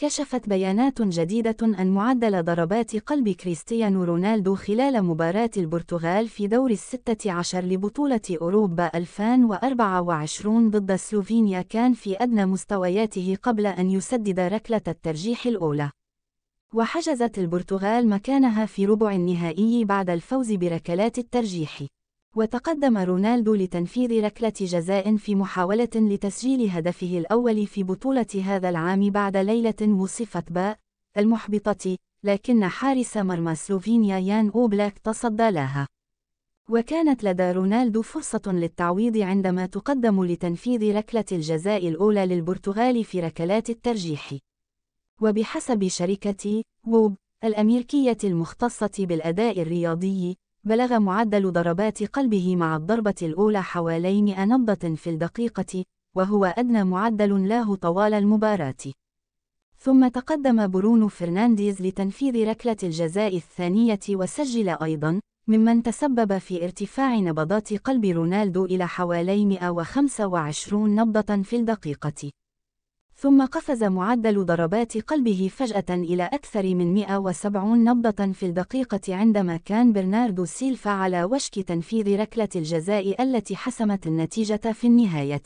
كشفت بيانات جديدة أن معدل ضربات قلب كريستيانو رونالدو خلال مباراة البرتغال في دور الستة عشر لبطولة أوروبا 2024 ضد سلوفينيا كان في أدنى مستوياته قبل أن يسدد ركلة الترجيح الأولى. وحجزت البرتغال مكانها في ربع النهائي بعد الفوز بركلات الترجيح. وتقدم رونالدو لتنفيذ ركلة جزاء في محاولة لتسجيل هدفه الأول في بطولة هذا العام بعد ليلة وصفت باء المحبطة لكن حارس مرمى سلوفينيا يان أوبلاك تصدى لها وكانت لدى رونالدو فرصة للتعويض عندما تقدم لتنفيذ ركلة الجزاء الأولى للبرتغال في ركلات الترجيح وبحسب شركة ووب الأميركية المختصة بالأداء الرياضي بلغ معدل ضربات قلبه مع الضربة الأولى حوالي نبضة في الدقيقة، وهو أدنى معدل له طوال المباراة. ثم تقدم برونو فرنانديز لتنفيذ ركلة الجزاء الثانية وسجل أيضاً، ممن تسبب في ارتفاع نبضات قلب رونالدو إلى حوالي 125 نبضة في الدقيقة. ثم قفز معدل ضربات قلبه فجأة إلى أكثر من 170 نبضة في الدقيقة عندما كان برناردو سيلفا على وشك تنفيذ ركلة الجزاء التي حسمت النتيجة في النهاية.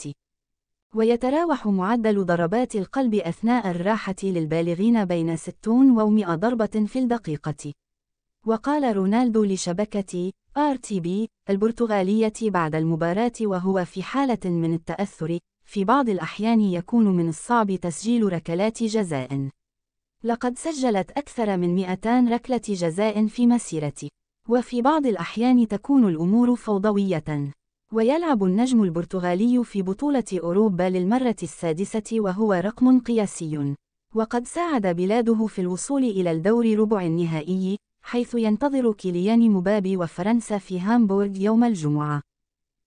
ويتراوح معدل ضربات القلب أثناء الراحة للبالغين بين 60 و 100 ضربة في الدقيقة. وقال رونالدو لشبكة آر تي بي البرتغالية بعد المباراة وهو في حالة من التأثر في بعض الأحيان يكون من الصعب تسجيل ركلات جزاء. لقد سجلت أكثر من 200 ركلة جزاء في مسيرتي، وفي بعض الأحيان تكون الأمور فوضوية. ويلعب النجم البرتغالي في بطولة أوروبا للمرة السادسة وهو رقم قياسي، وقد ساعد بلاده في الوصول إلى الدور ربع النهائي، حيث ينتظر كيليان مبابي وفرنسا في هامبورغ يوم الجمعة.